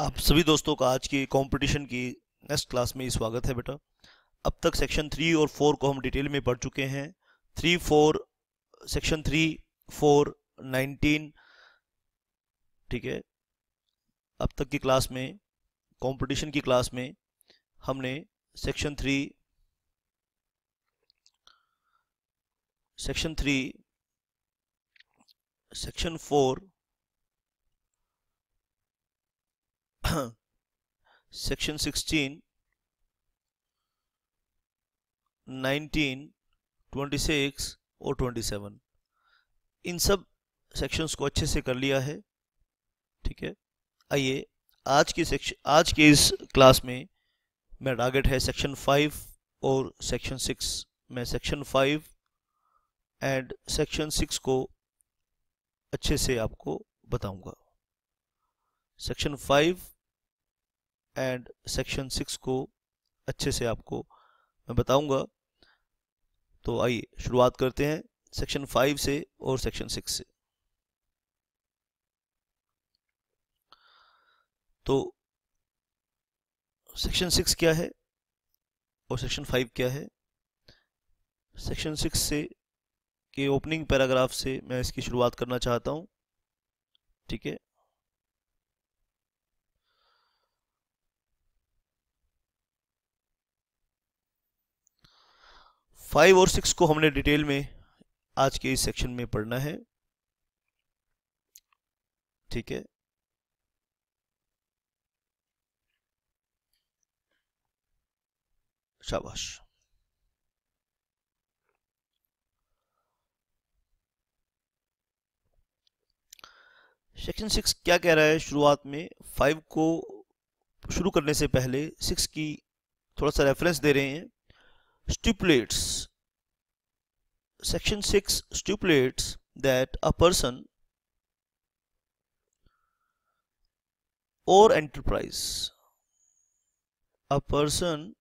आप सभी दोस्तों का आज की कंपटीशन की नेक्स्ट क्लास में स्वागत है बेटा अब तक सेक्शन थ्री और फोर को हम डिटेल में पढ़ चुके हैं three four section three four nineteen ठीक है अब तक की क्लास में कंपटीशन की क्लास में हमने section three section three section four section 16 19 26 और 27 इन सब सेक्शंस को अच्छे से कर लिया है ठीक है आइए आज की सेक्शन आज के इस क्लास में मेरा टारगेट है सेक्शन 5 और सेक्शन 6 मैं सेक्शन 5 एंड सेक्शन 6 को अच्छे से आपको बताऊंगा सेक्शन 5 एंड सेक्शन सिक्स को अच्छे से आपको मैं बताऊंगा तो आइए शुरुआत करते हैं सेक्शन फाइव से और सेक्शन सिक्स से तो सेक्शन सिक्स क्या है और सेक्शन फाइव क्या है सेक्शन सिक्स से के ओपनिंग पैराग्राफ से मैं इसकी शुरुआत करना चाहता हूँ ठीक है फाइव और सिक्स को हमने डिटेल में आज के इस सेक्शन में पढ़ना है ठीक है शाबाश सेक्शन सिक्स क्या कह रहा है शुरुआत में फाइव को शुरू करने से पहले सिक्स की थोड़ा सा रेफरेंस दे रहे हैं stipulates section 6 stipulates that a person or enterprise a person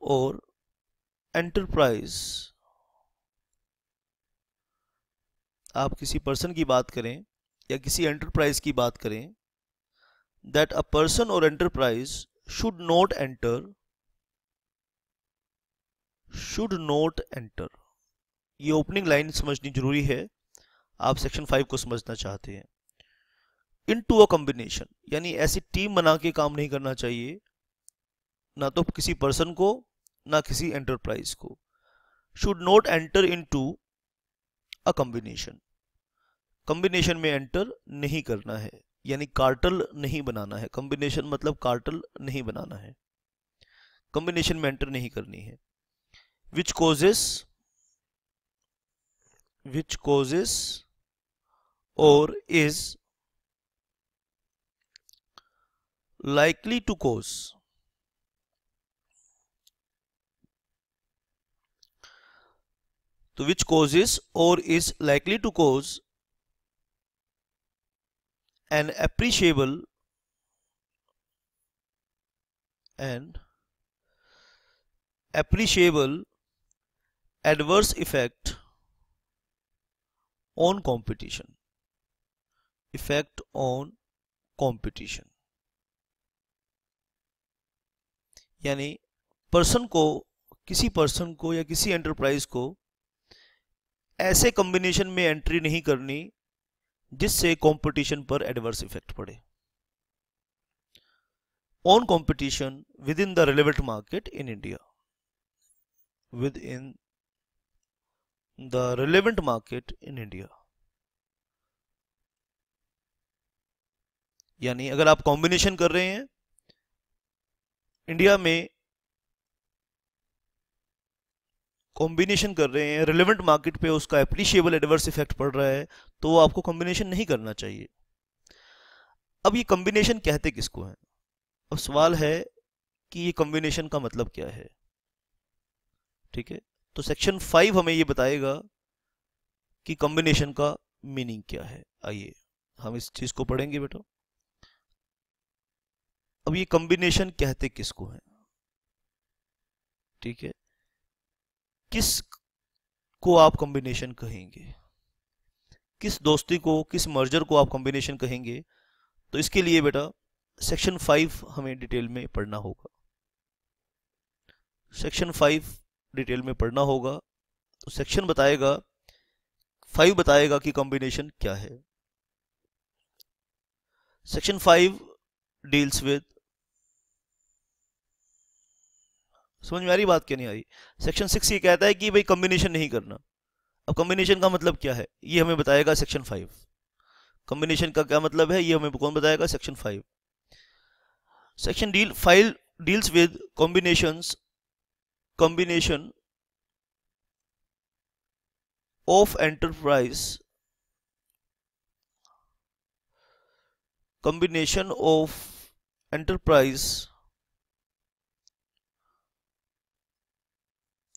or enterprise आप किसी पर्सन की बात करें या किसी एंटरप्राइज की बात करें दैट अ पर्सन और enterprise should not enter should not enter ये ओपनिंग लाइन समझनी जरूरी है आप सेक्शन फाइव को समझना चाहते हैं इन टू अ कॉम्बिनेशन यानी ऐसी टीम बना के काम नहीं करना चाहिए ना तो किसी पर्सन को ना किसी एंटरप्राइज को should not enter into a अ कॉम्बिनेशन कॉम्बिनेशन में एंटर नहीं करना है यानी कार्टल नहीं बनाना है कॉम्बिनेशन मतलब कार्टल नहीं बनाना है कॉम्बिनेशन में एंटर नहीं करनी है which causes which causes or is likely to cause to which causes or is likely to cause an appreciable and appreciable adverse effect on competition effect on competition यानी person को किसी person को या किसी enterprise को ऐसे combination में entry नहीं करनी जिससे कंपटीशन पर एडवर्स इफेक्ट पड़े on competition within the relevant market in India within the relevant market in India. यानी अगर आप कॉम्बिनेशन कर रहे हैं इंडिया में कॉम्बिनेशन कर रहे हैं रिलेवेंट मार्केट पे उसका एप्रिशिएबल एडवर्स इफेक्ट पड़ रहा है तो वो आपको कॉम्बिनेशन नहीं करना चाहिए अब ये कॉम्बिनेशन कहते किसको है अब सवाल है कि ये कॉम्बिनेशन का मतलब क्या है ठीक है तो सेक्शन फाइव हमें ये बताएगा कि कॉम्बिनेशन का मीनिंग क्या है आइए हम इस चीज को पढ़ेंगे बेटा अब ये कॉम्बिनेशन कहते किसको है ठीक है किस को आप कॉम्बिनेशन कहेंगे किस दोस्ती को किस मर्जर को आप कॉम्बिनेशन कहेंगे तो इसके लिए बेटा सेक्शन फाइव हमें डिटेल में पढ़ना होगा सेक्शन फाइव डिटेल में पढ़ना होगा तो सेक्शन बताएगा फाइव बताएगा कि कॉम्बिनेशन क्या है सेक्शन फाइव डील्स विद समझ में आ रही बात क्या नहीं आ रही सेक्शन सिक्स ये कहता है कि भाई कॉम्बिनेशन नहीं करना अब कॉम्बिनेशन का मतलब क्या है ये हमें बताएगा सेक्शन फाइव कॉम्बिनेशन का क्या मतलब है ये हमें कौन बताएगा section five section deal file deals with combinations combination of enterprise combination of enterprise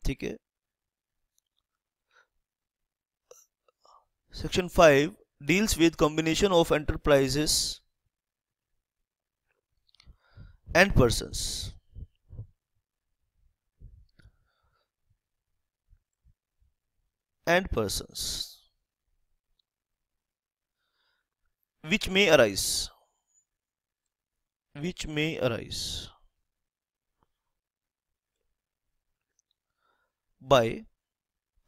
ठीक section 5 deals with combination of enterprises and persons and persons which may arise which may arise by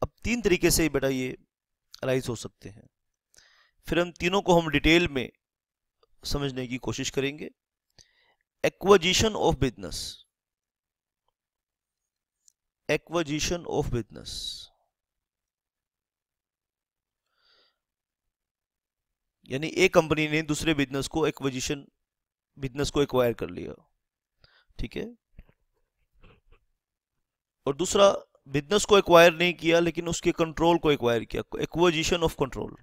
अब तीन तरीके से बेटा ये arise हो सकते हैं फिर हम तीनों को हम डिटेल में समझने की कोशिश करेंगे acquisition of business acquisition of business यानी एक कंपनी ने दूसरे बिजनेस को एक्विजिशन बिजनेस को एक्वायर कर लिया ठीक है और दूसरा बिजनेस को एक्वायर नहीं किया लेकिन उसके कंट्रोल को एक्वायर किया एक्विजिशन ऑफ कंट्रोल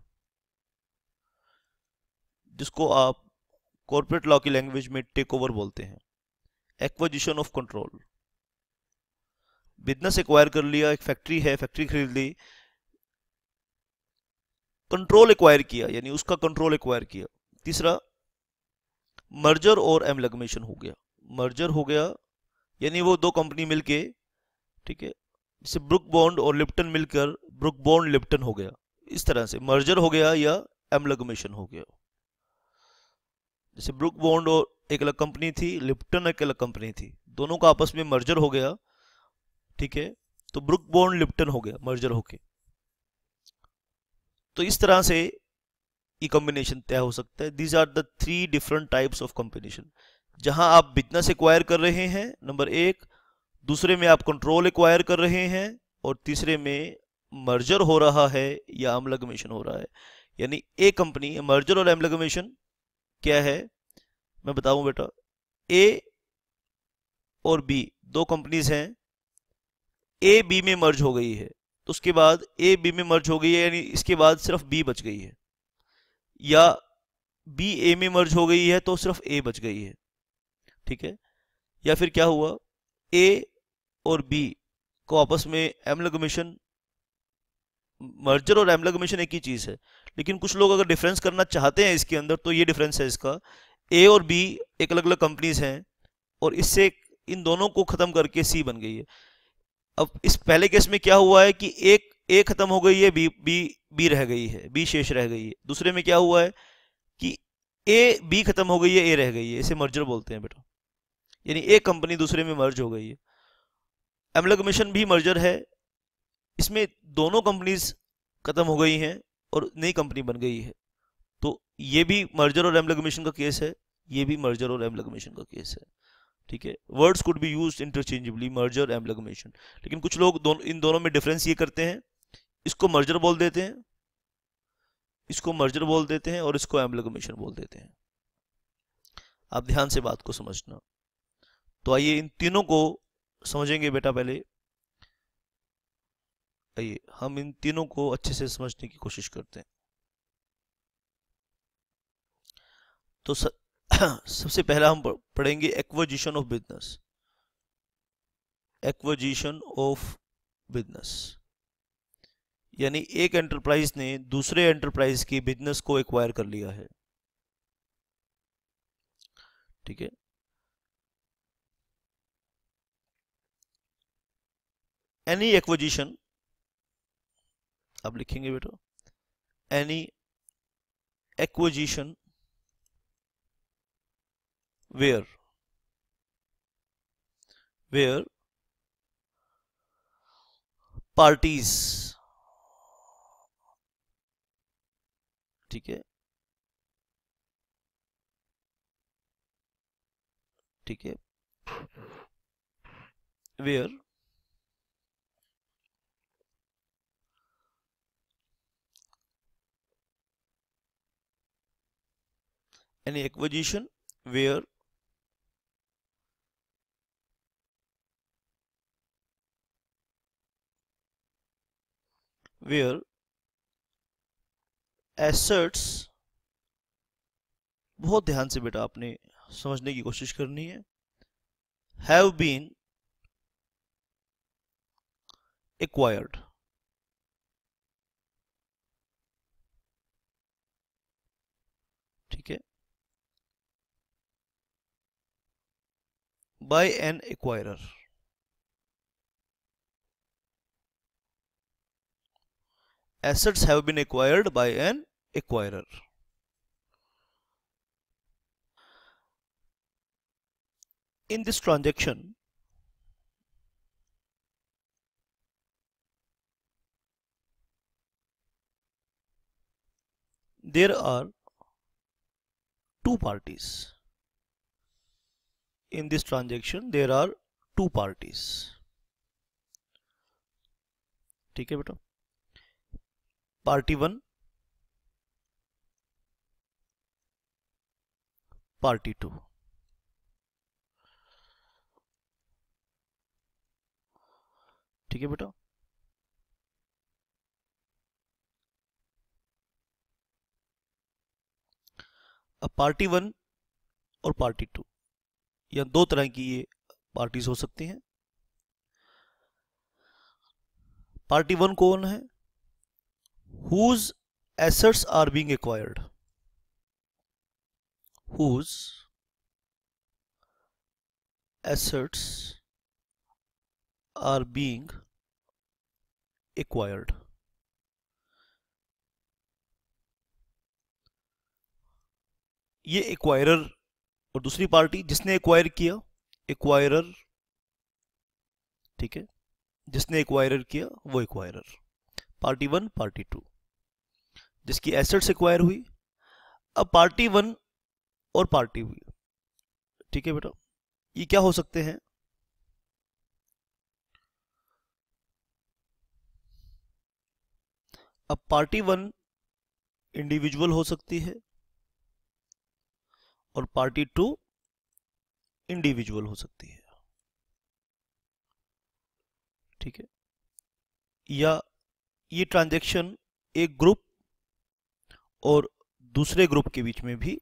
जिसको आप कॉर्पोरेट लॉ की लैंग्वेज में टेक ओवर बोलते हैं acquisition of control business acquire कर लिया एक फैक्ट्री है फैक्ट्री खरीद ली कंट्रोल एक्वायर किया यानी उसका कंट्रोल एक्वायर किया तीसरा मर्जर और एमलगमेशन हो गया मर्जर हो गया यानी वो दो कंपनी मिलके ठीक है जैसे ब्रुक बॉन्ड और लिप्टन मिलकर ब्रुक बॉन्ड लिप्टन हो गया इस तरह से मर्जर हो गया या एमलगमेशन हो गया जैसे ब्रुक बॉन्ड और एक अलग कंपनी थी लिप्टन एक अलग कंपनी थी दोनों का आपस में मर्जर हो गया ठीक है तो ब्रुक बॉन्ड लिप्टन हो गया मर्जर होके तो इस तरह से ये कॉम्बिनेशन तय हो सकता है these are the three different types of combination जहां आप बिजनेस एक्वायर कर रहे हैं नंबर एक दूसरे में आप कंट्रोल एक्वायर कर रहे हैं और तीसरे में मर्जर हो रहा है या अमलगमेशन हो रहा है यानी ए कंपनी मर्जर और एमलगमेशन क्या है मैं बताऊं बेटा ए और बी दो कंपनीज हैं ए बी में मर्ज हो गई है तो उसके बाद ए बी में मर्ज हो गई है यानी इसके बाद सिर्फ बी बच गई है या बी ए में मर्ज हो गई है तो सिर्फ ए बच गई है ठीक है या फिर क्या हुआ ए और बी को आपस में एमलगमेशन मर्जर और एमलगमेशन एक ही चीज़ है लेकिन कुछ लोग अगर डिफरेंस करना चाहते हैं इसके अंदर तो ये डिफरेंस है इसका ए और बी एक अलग अलग कंपनीज हैं और इससे इन दोनों को ख़त्म करके सी बन गई है अब इस पहले केस में क्या हुआ है कि एक ए खत्म हो गई है बी बी बी रह गई है बी शेष रह गई है दूसरे में क्या हुआ है कि ए बी खत्म हो गई है ए रह गई है इसे मर्जर बोलते हैं बेटा यानी एक कंपनी दूसरे में मर्ज हो गई है एमलगमेशन भी मर्जर है इसमें दोनों कंपनीज खत्म हो गई हैं और नई कंपनी बन गई है तो ये भी मर्जर और एमलगमेशन का केस है ये भी मर्जर और एमलगमेशन का केस है ठीक है words could be use interchangeably merger and amalgamation लेकिन कुछ लोग दोनों इन दोनों में डिफरेंस ये करते हैं इसको मर्जर बोल देते हैं इसको मर्जर बोल देते हैं और इसको एमलगमेशन बोल देते हैं आप ध्यान से बात को समझना तो आइए इन तीनों को समझेंगे बेटा पहले आइए हम इन तीनों को अच्छे से समझने की कोशिश करते हैं तो सर सबसे पहला हम पढ़ेंगे acquisition of business acquisition of business यानी एक एंटरप्राइज ने दूसरे एंटरप्राइज की बिजनेस को एक्वायर कर लिया है ठीक है एनी एक्वजिशन आप लिखेंगे बेटा any acquisition where where parties ठीक है ठीक है where any acquisition where where एसर्ट्स बहुत ध्यान से बेटा आपने समझने की कोशिश करनी है हैव बीन एक्वायर्ड ठीक है by an acquirer assets have been acquired by an acquirer. In this transaction, there are two parties. In this transaction, there are two parties. ठीक है बेटा पार्टी वन पार्टी टू ठीक है बेटा अब party one और पार्टी टू या दो तरह की ये पार्टीज हो सकती हैं पार्टी वन कौन है whose assets are being acquired whose assets are being acquired ये acquirer और दूसरी पार्टी जिसने acquire किया acquirer ठीक है जिसने एक्वायरर किया वो acquirer party one party two जिसकी एसेट्स एक्वायर हुई अब पार्टी वन और पार्टी हुई ठीक है बेटा ये क्या हो सकते हैं अब पार्टी वन इंडिविजुअल हो सकती है और पार्टी टू इंडिविजुअल हो सकती है ठीक है या ये ट्रांजेक्शन एक ग्रुप और दूसरे ग्रुप के बीच में भी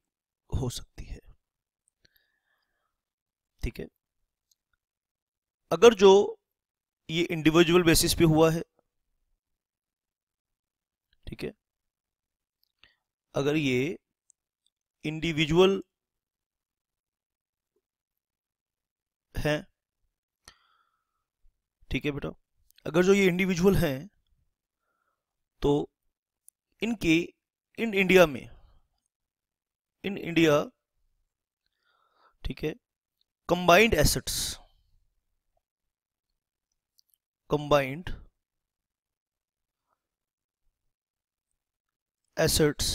हो सकती है ठीक है अगर जो ये इंडिविजुअल बेसिस पे हुआ है ठीक है अगर ये इंडिविजुअल है ठीक है बेटा अगर जो ये इंडिविजुअल हैं तो इनके इन इंडिया में इन इंडिया ठीक है कंबाइंड एसेट्स कंबाइंड एसेट्स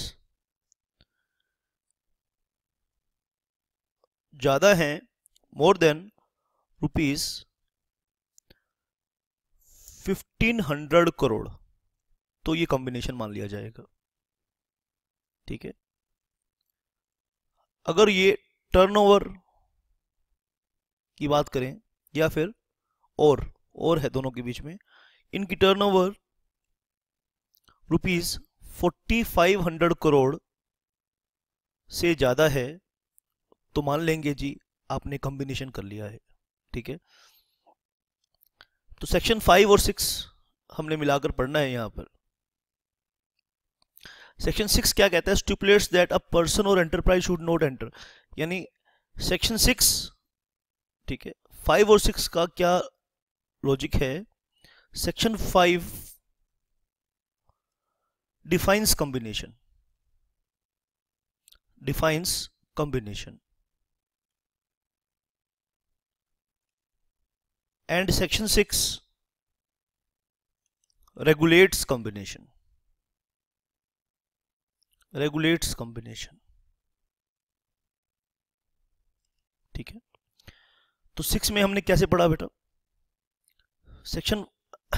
ज़्यादा हैं more than rupees fifteen hundred crore तो ये कॉम्बिनेशन मान लिया जाएगा ठीक है अगर ये टर्नओवर की बात करें या फिर और और है दोनों के बीच में इनकी turnover rupees forty five hundred crore से ज़्यादा है तो मान लेंगे जी आपने कॉम्बिनेशन कर लिया है ठीक है तो सेक्शन फाइव और सिक्स हमने मिलाकर पढ़ना है यहां पर सेक्शन सिक्स क्या कहता है स्टिपुलेट्स दैट अ पर्सन और एंटरप्राइज शुड नॉट एंटर यानी सेक्शन सिक्स ठीक है फाइव और सिक्स का क्या लॉजिक है section five defines combination defines combination and section six regulates combination regulates combination ठीक है तो सिक्स में हमने कैसे पढ़ा बेटा सेक्शन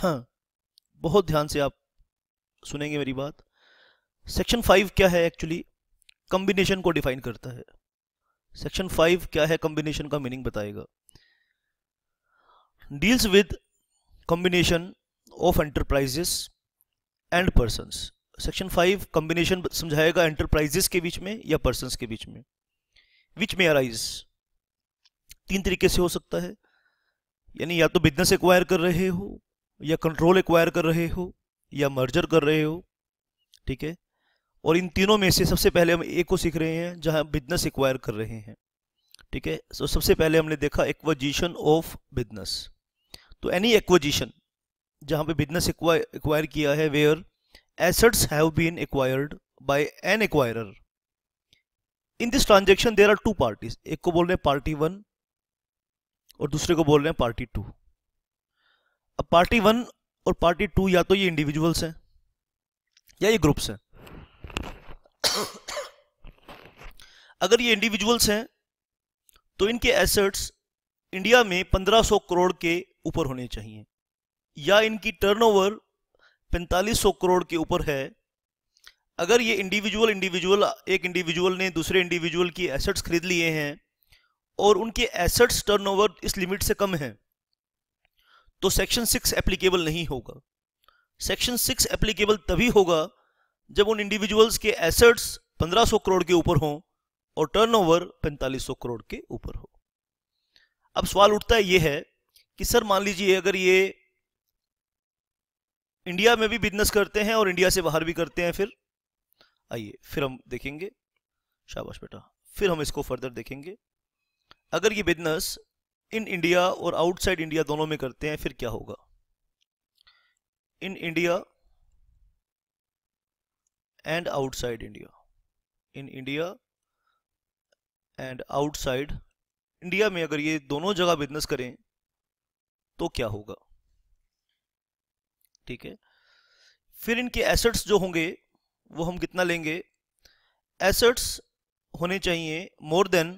बहुत ध्यान से आप सुनेंगे मेरी बात सेक्शन फाइव क्या है एक्चुअली कॉम्बिनेशन को डिफाइन करता है सेक्शन फाइव क्या है कॉम्बिनेशन का मीनिंग बताएगा deals with combination of enterprises and persons section five combination समझाएगा एंटरप्राइजेस के बीच में या पर्सन के बीच में विच में अराइज तीन तरीके से हो सकता है यानी या तो बिजनेस एक्वायर कर रहे हो या कंट्रोल एक्वायर कर रहे हो या मर्जर कर रहे हो ठीक है और इन तीनों में से सबसे पहले हम एक को सीख रहे हैं जहां बिजनेस एक्वायर कर रहे हैं ठीक है so, सबसे पहले हमने देखा एक्वाजिशन ऑफ बिजनेस तो एनी एक्वाजिशन जहां पे बिजनेस एक्वायर किया है where assets have been acquired by an acquirer. In this transaction there are two parties एक को बोल रहे हैं पार्टी वन और दूसरे को बोल रहे हैं पार्टी टू अब पार्टी वन और पार्टी टू या तो ये इंडिविजुअल्स हैं या ये ग्रुप्स हैं अगर ये इंडिविजुअल्स हैं तो इनके एसेट्स इंडिया में 1500 करोड़ के ऊपर होने चाहिए या इनकी टर्नओवर पैंतालीस करोड़ के ऊपर है अगर ये इंडिविजुअल इंडिविजुअल एक इंडिविजुअल ने दूसरे इंडिविजुअल की एसेट्स खरीद लिए हैं और उनके एसेट्स टर्नओवर इस लिमिट से कम है तो सेक्शन सिक्स एप्लीकेबल नहीं होगा सेक्शन सिक्स एप्लीकेबल तभी होगा जब उन इंडिविजुअल्स के एसेट्स 1500 करोड़ के ऊपर हों और टर्नओवर 4500 करोड़ के ऊपर हो अब सवाल उठता है ये है कि सर मान लीजिए अगर ये इंडिया में भी बिजनेस करते हैं और इंडिया से बाहर भी करते हैं फिर आइए फिर हम देखेंगे शाबाश बेटा फिर हम इसको फर्दर देखेंगे अगर ये बिजनेस इन इंडिया और आउटसाइड इंडिया दोनों में करते हैं फिर क्या होगा in India and outside India in India and outside India में अगर ये दोनों जगह बिजनेस करें तो क्या होगा ठीक है फिर इनके एसेट्स जो होंगे वो हम कितना लेंगे एसेट्स होने चाहिए more than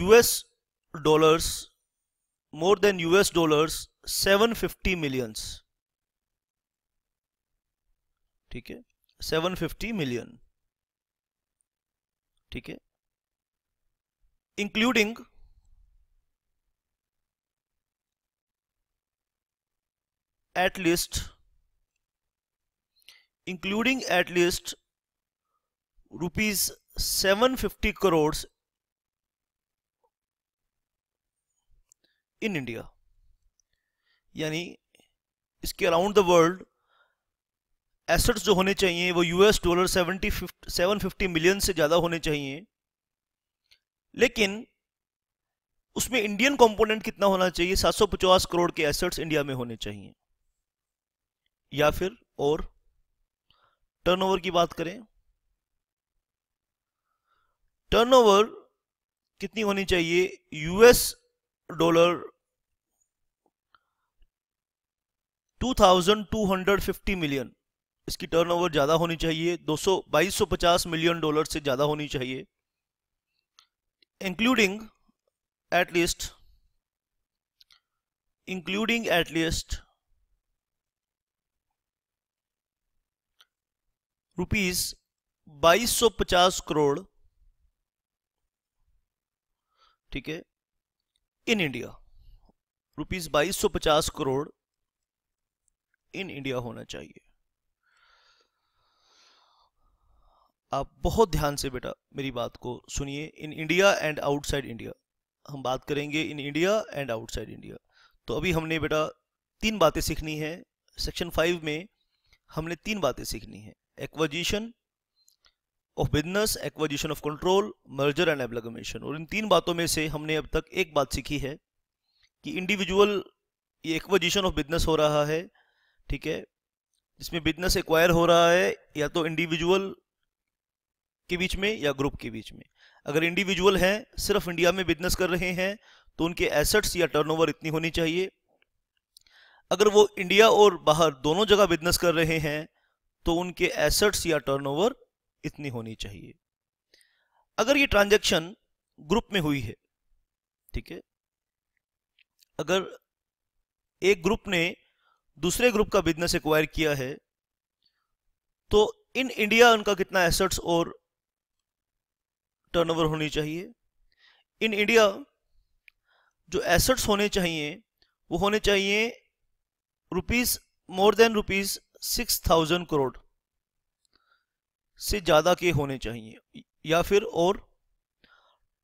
US dollars more than US dollars 750 millions ठीक है 750 मिलियन ठीक है including at least including at least rupees 750 crores in India यानी इसके अराउंड द वर्ल्ड एसेट्स जो होने चाहिए वो US dollar seventy seven fifty million से ज़्यादा होने चाहिए लेकिन उसमें इंडियन कंपोनेंट कितना होना चाहिए सात सौ पचास करोड़ के एसेट्स इंडिया में होने चाहिए या फिर और टर्नओवर की बात करें टर्नओवर कितनी होनी चाहिए यूएस डॉलर 2250 मिलियन इसकी टर्नओवर ज्यादा होनी चाहिए 200 2250 मिलियन डॉलर से ज्यादा होनी चाहिए including at least including at least rupees 2250 crore ठीक है in India rupees 2250 crore in India होना चाहिए आप बहुत ध्यान से बेटा मेरी बात को सुनिए in India and outside India हम बात करेंगे in India and outside India तो अभी हमने बेटा तीन बातें सीखनी है सेक्शन फाइव में हमने तीन बातें सीखनी है acquisition of business acquisition of control merger and amalgamation और इन तीन बातों में से हमने अब तक एक बात सीखी है कि इंडिविजुअल ये एक्वाजिशन ऑफ बिजनेस हो रहा है ठीक है जिसमें बिजनेस एक्वायर हो रहा है या तो इंडिविजुअल के बीच में या ग्रुप के बीच में अगर इंडिविजुअल हैं सिर्फ इंडिया में बिजनेस कर रहे हैं तो उनके एसेट्स या टर्नओवर इतनी होनी चाहिए अगर वो इंडिया और बाहर दोनों जगह बिजनेस कर रहे हैं तो उनके एसेट्स या टर्नओवर इतनी होनी चाहिए अगर ये ट्रांजैक्शन ग्रुप में हुई है ठीक है अगर एक ग्रुप ने दूसरे ग्रुप का बिजनेस एक्वायर किया है तो इन इंडिया उनका कितना एसेट्स और टर्नओवर होनी चाहिए इन इंडिया जो एसेट्स होने चाहिए वो होने चाहिए rupees more than rupees six thousand crore से ज्यादा के होने चाहिए या फिर और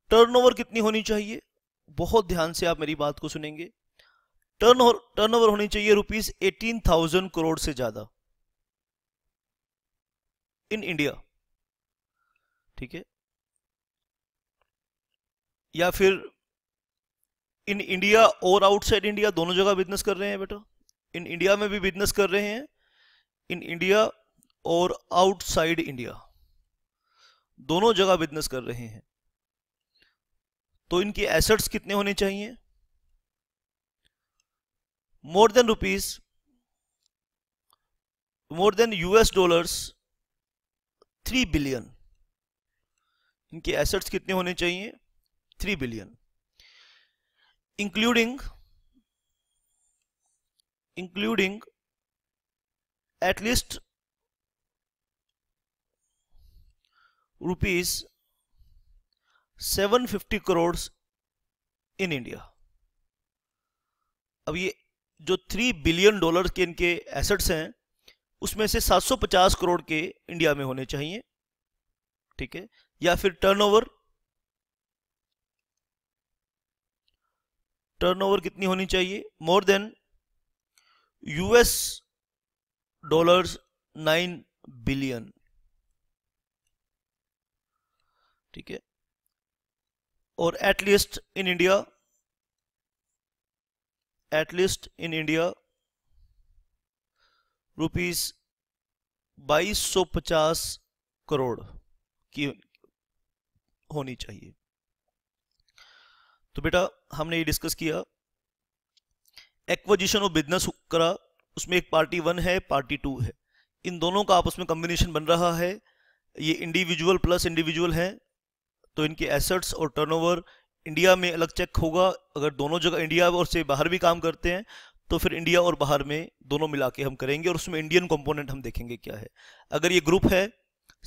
टर्नओवर कितनी होनी चाहिए बहुत ध्यान से आप मेरी बात को सुनेंगे टर्न टर्नओवर होनी चाहिए रुपीज एटीन थाउजेंड करोड़ से ज्यादा इन इंडिया ठीक है या फिर इन इंडिया और आउटसाइड इंडिया दोनों जगह बिजनेस कर रहे हैं बेटा इन इंडिया में भी बिजनेस कर रहे हैं इन इंडिया और आउटसाइड इंडिया दोनों जगह बिजनेस कर रहे हैं तो इनके एसेट्स कितने होने चाहिए more than rupees more than US dollars three billion इनके एसेट्स कितने होने चाहिए three billion including including at least rupees 750 crore in India अब ये जो थ्री बिलियन डॉलर के इनके एसेट्स हैं उसमें से 750 करोड़ के इंडिया में होने चाहिए ठीक है या फिर टर्नओवर टर्नओवर कितनी होनी चाहिए more than US dollars nine billion ठीक है और at least in India at least in India बाईस सौ पचास करोड़ की होनी चाहिए तो बेटा हमने ये डिस्कस किया एक्वाजिशन ऑफ बिजनेस करा उसमें एक पार्टी वन है पार्टी टू है इन दोनों का आपस में कम्बिनेशन बन रहा है ये इंडिविजुअल प्लस इंडिविजुअल हैं तो इनके एसेट्स और टर्नओवर इंडिया में अलग चेक होगा अगर दोनों जगह इंडिया और से बाहर भी काम करते हैं तो फिर इंडिया और बाहर में दोनों मिला के हम करेंगे और उसमें इंडियन कंपोनेंट हम देखेंगे क्या है अगर ये ग्रुप है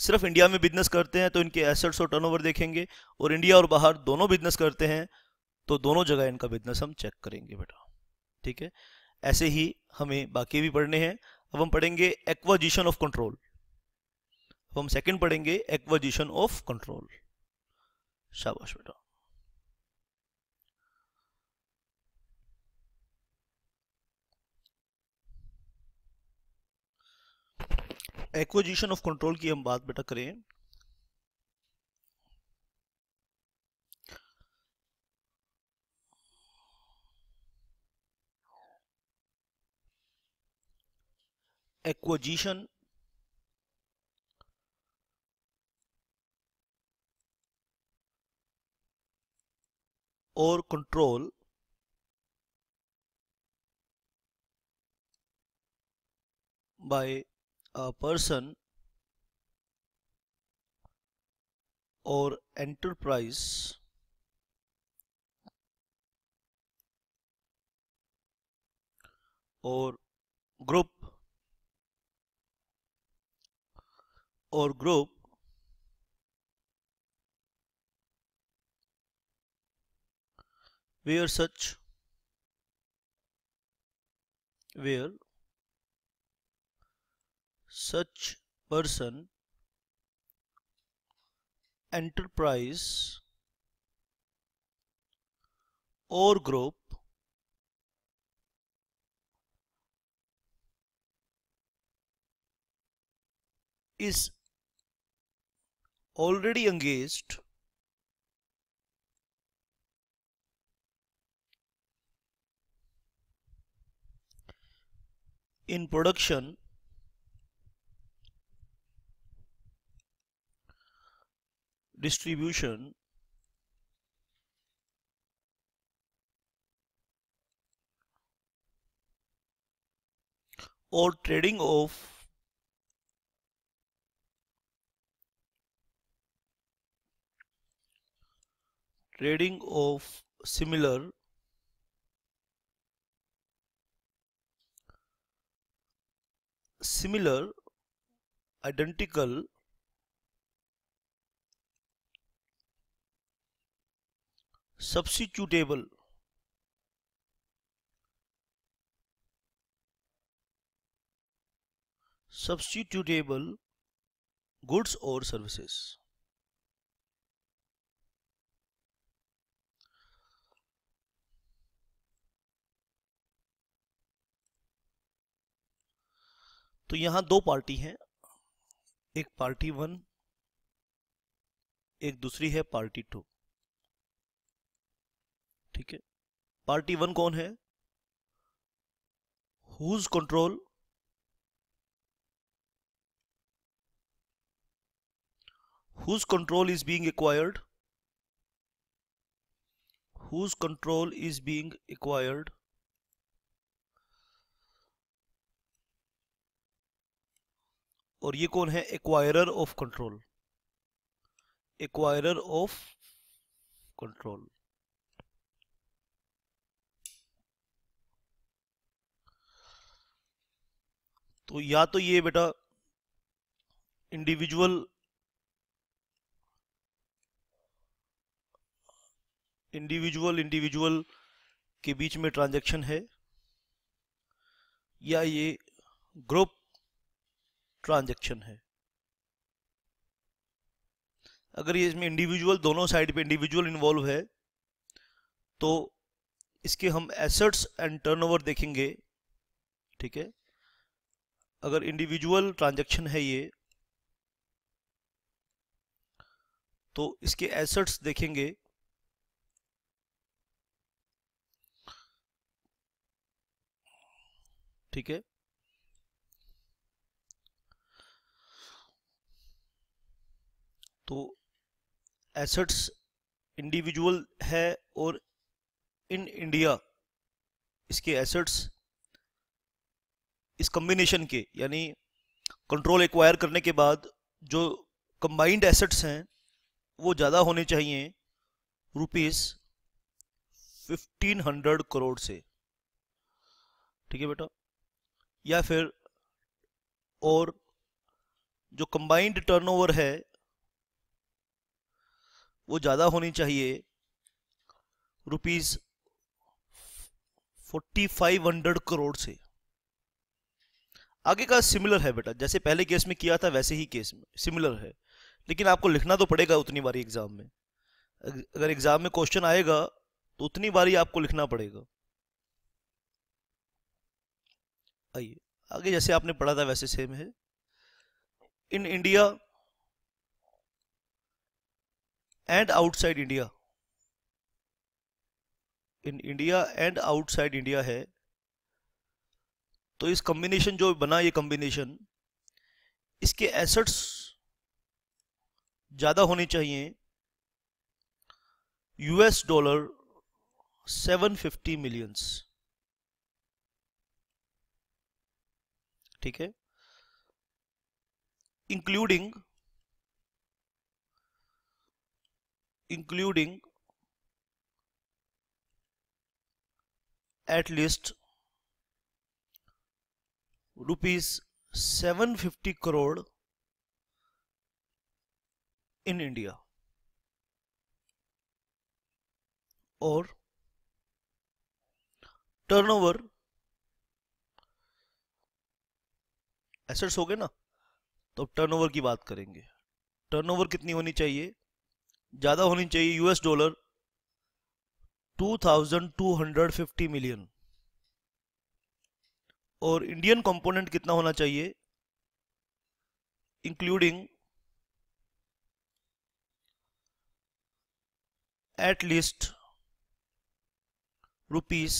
सिर्फ इंडिया में बिजनेस करते हैं तो इनके एसेट्स और टर्नओवर देखेंगे और इंडिया और बाहर दोनों बिजनेस करते हैं तो दोनों जगह इनका बिजनेस हम चेक करेंगे बेटा ठीक है ऐसे ही हमें बाकी भी पढ़ने हैं अब हम पढ़ेंगे एक्वाजिशन ऑफ कंट्रोल अब हम सेकंड पढ़ेंगे एक्वाजिशन ऑफ कंट्रोल शाबाश बेटा एक्वाजिशन ऑफ कंट्रोल की हम बात बेटा करें एक्विजिशन और control by a person or enterprise or group or group where such where such person enterprise or group is already engaged in production distribution or trading of trading of similar similar identical substitutable substitutable goods or services तो यहां दो party हैं एक party one एक दूसरी है party to ठीक है पार्टी वन कौन है whose control whose control is being acquired whose control is being acquired और ये कौन है acquirer of control acquirer of control तो या तो ये बेटा इंडिविजुअल इंडिविजुअल इंडिविजुअल के बीच में ट्रांजैक्शन है या ये ग्रुप ट्रांजेक्शन है अगर ये इसमें इंडिविजुअल दोनों साइड पे इंडिविजुअल इन्वॉल्व है तो इसके हम एसेट्स एंड टर्नओवर देखेंगे ठीक है अगर इंडिविजुअल ट्रांजेक्शन है ये तो इसके एसेट्स देखेंगे ठीक है तो एसेट्स इंडिविजुअल है और इन इंडिया इसके एसेट्स इस कम्बिनेशन के यानी कंट्रोल एक्वायर करने के बाद जो कंबाइंड एसेट्स हैं वो ज़्यादा होने चाहिए रुपीज़ फिफ्टीन हंड्रेड करोड़ से ठीक है बेटा या फिर और जो कंबाइंड टर्नओवर है वो ज़्यादा होनी चाहिए rupees forty five hundred crore से आगे का सिमिलर है बेटा जैसे पहले केस में किया था वैसे ही केस में सिमिलर है लेकिन आपको लिखना तो पड़ेगा उतनी बारी एग्ज़ाम में अगर एग्ज़ाम में क्वेश्चन आएगा तो उतनी बारी आपको लिखना पड़ेगा आइए आगे जैसे आपने पढ़ा था वैसे सेम है in India and outside India in India and outside India है तो इस कॉम्बिनेशन जो बना ये कॉम्बिनेशन इसके एसेट्स ज़्यादा होने चाहिए यूएस डॉलर 750 मिलियंस ठीक है including including at including rupees seven fifty crore in India और टर्न ओवर एसेट्स हो गए ना तो अब ओवर की बात करेंगे टर्न ओवर कितनी होनी चाहिए ज़्यादा होनी चाहिए यूएस डॉलर 2250 मिलियन और इंडियन कंपोनेंट कितना होना चाहिए including at least rupees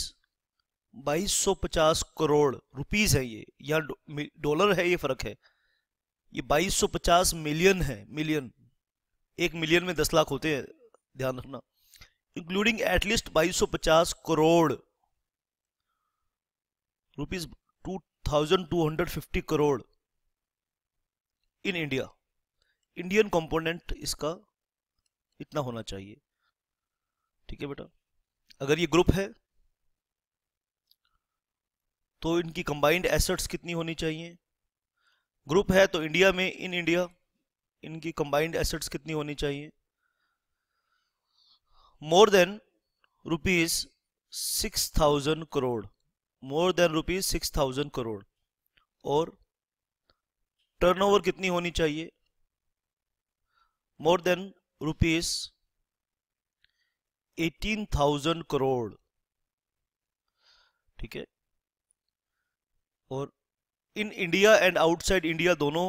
2250 crore rupees है ये यहाँ डॉलर है ये फर्क है ये 2250 मिलियन है मिलियन एक मिलियन में दस लाख होते हैं ध्यान रखना इंक्लूडिंग एटलीस्ट पचास crore rupees fifty crore in India Indian component इसका इतना होना चाहिए ठीक है बेटा अगर ये ग्रुप है तो इनकी कंबाइंड एसेट्स कितनी होनी चाहिए ग्रुप है तो इंडिया में इन इंडिया इनकी कंबाइंड एसेट्स कितनी होनी चाहिए more than rupees six thousand crore more than rupees six thousand crore और टर्नओवर कितनी होनी चाहिए more than rupees eighteen thousand crore ठीक है और in India and outside India दोनों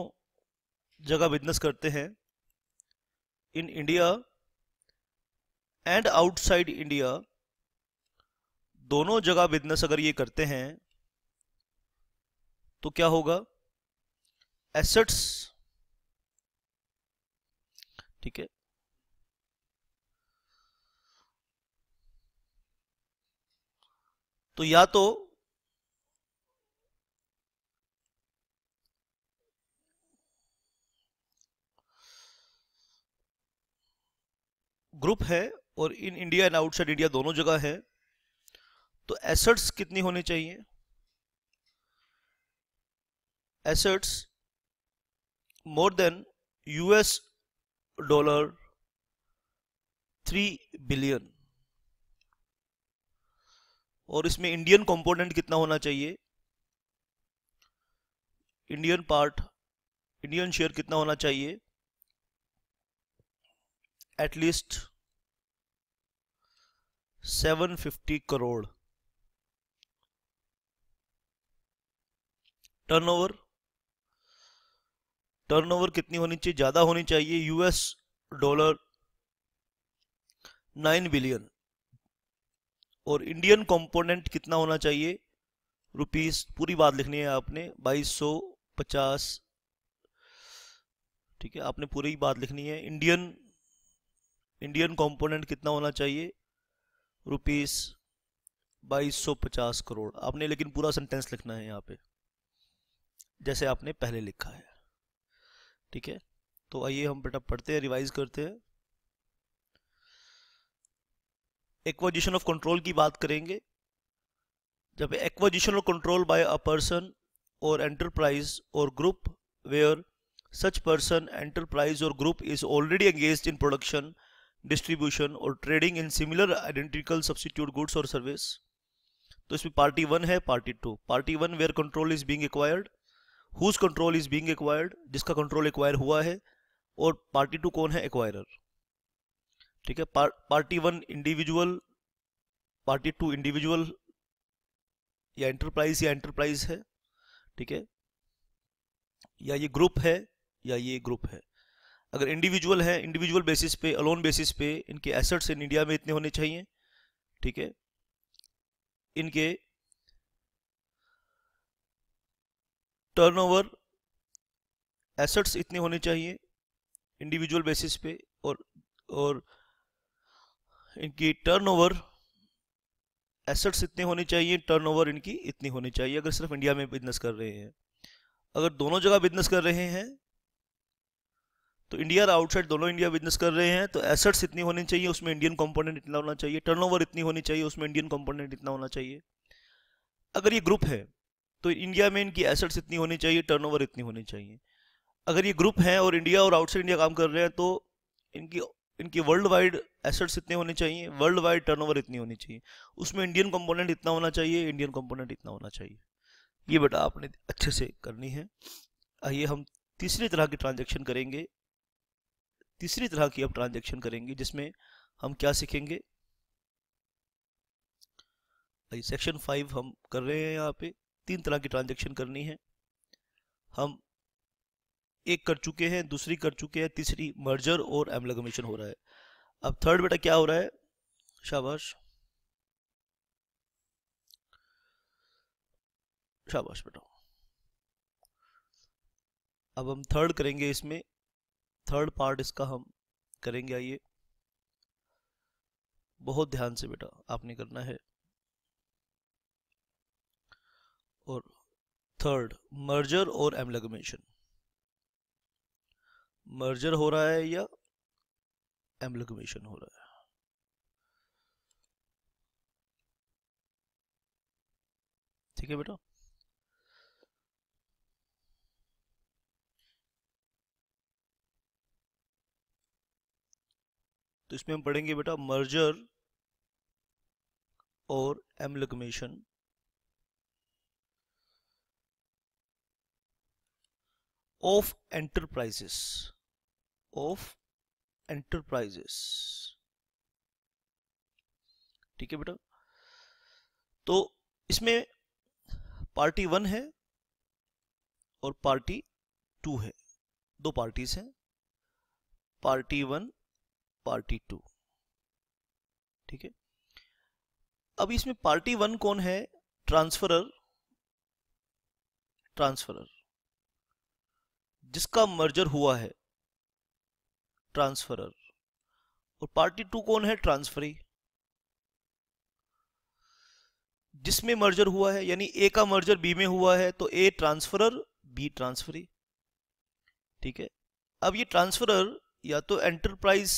जगह बिजनेस करते हैं in India and outside India दोनों जगह बिजनेस अगर ये करते हैं तो क्या होगा एसेट्स ठीक है तो या तो ग्रुप है और in India and outside India दोनों जगह है तो एसेट्स कितनी होनी चाहिए assets more than US dollar three billion और इसमें इंडियन कंपोनेंट कितना होना चाहिए इंडियन पार्ट इंडियन शेयर कितना होना चाहिए एटलीस्ट 750 करोड़ टर्नओवर टर्नओवर कितनी होनी चाहिए ज्यादा होनी चाहिए यूएस डॉलर 9 बिलियन और इंडियन कंपोनेंट कितना होना चाहिए रुपीस पूरी बात लिखनी है आपने 2250 ठीक है आपने पूरी बात लिखनी है इंडियन इंडियन कंपोनेंट कितना होना चाहिए रुपीस बाईस सौ पचास करोड़ आपने लेकिन पूरा सेंटेंस लिखना है यहाँ पे जैसे आपने पहले लिखा है ठीक है तो आइए हम बेटा पढ़ते हैं रिवाइज करते हैं एक्वाजिशन ऑफ कंट्रोल की बात करेंगे जब acquisition of control by a person और एंटरप्राइज और group where such person enterprise और group is already engage in production distribution और trading in similar identical substitute goods और सर्विस तो इसमें पार्टी वन है party two party one where control is being acquired whose control is being acquired जिसका control acquire हुआ है और party to कौन है एक्वायरर ठीक है party one individual party two individual या एंटरप्राइज या एंटरप्राइज है ठीक है या ये ग्रुप है या ये ग्रुप है अगर इंडिविजुअल है इंडिविजुअल बेसिस पे अलोन बेसिस पे इनके एसेट्स इन इंडिया में इतने होने चाहिए ठीक है इनके टर्नओवर एसेट्स इतने होने चाहिए इंडिविजुअल बेसिस पे और और इनकी टर्नओवर एसेट्स इतने होने चाहिए टर्नओवर इनकी इतनी होनी चाहिए अगर सिर्फ इंडिया में बिजनेस कर रहे हैं अगर दोनों जगह बिजनेस कर रहे हैं तो इंडिया और आउटसाइड दोनों इंडिया बिजनेस कर रहे हैं तो एसेट्स इतनी होनी चाहिए उसमें इंडियन कंपोनेंट इतना होना चाहिए टर्नओवर इतनी होनी चाहिए उसमें इंडियन कंपोनेंट इतना होना चाहिए अगर ये ग्रुप है तो इंडिया में इनकी एसेट्स इतनी होनी चाहिए टर्न इतनी होनी चाहिए अगर ये ग्रुप हैं और इंडिया और आउटसाइड इंडिया काम कर रहे हैं तो इनकी इनकी वर्ल्ड वाइड एसेट्स इतने होने चाहिए वर्ल्ड वाइड टर्न इतनी होनी चाहिए उसमें इंडियन कंपोनेंट इतना होना चाहिए इंडियन कंपोनेंट इतना होना चाहिए ये बेटा आपने अच्छे से करनी है आइए हम तीसरी तरह की ट्रांजेक्शन करेंगे तीसरी तरह की अब ट्रांजेक्शन करेंगे जिसमें हम क्या सीखेंगे सेक्शन फाइव हम कर रहे हैं यहाँ पे तीन तरह की ट्रांजेक्शन करनी है हम एक कर चुके हैं दूसरी कर चुके हैं तीसरी मर्जर और एमलगमेशन हो रहा है अब थर्ड बेटा क्या हो रहा है शाबाश शाबाश बेटा अब हम थर्ड करेंगे इसमें थर्ड पार्ट इसका हम करेंगे आइए बहुत ध्यान से बेटा आपने करना है और थर्ड मर्जर और एमलगमेशन मर्जर हो रहा है या एमलगमेशन हो रहा है ठीक है बेटा तो इसमें हम पढ़ेंगे बेटा मर्जर और amalgamation of enterprises of enterprises ठीक है बेटा तो इसमें पार्टी वन है और पार्टी टू है दो पार्टीज हैं पार्टी वन पार्टी टू ठीक है अब इसमें पार्टी वन कौन है ट्रांसफरर ट्रांसफरर जिसका मर्जर हुआ है ट्रांसफरर और पार्टी टू कौन है ट्रांसफरी जिसमें मर्जर हुआ है यानी ए का मर्जर बी में हुआ है तो ए ट्रांसफरर बी ट्रांसफरी ठीक है अब ये ट्रांसफरर या तो एंटरप्राइज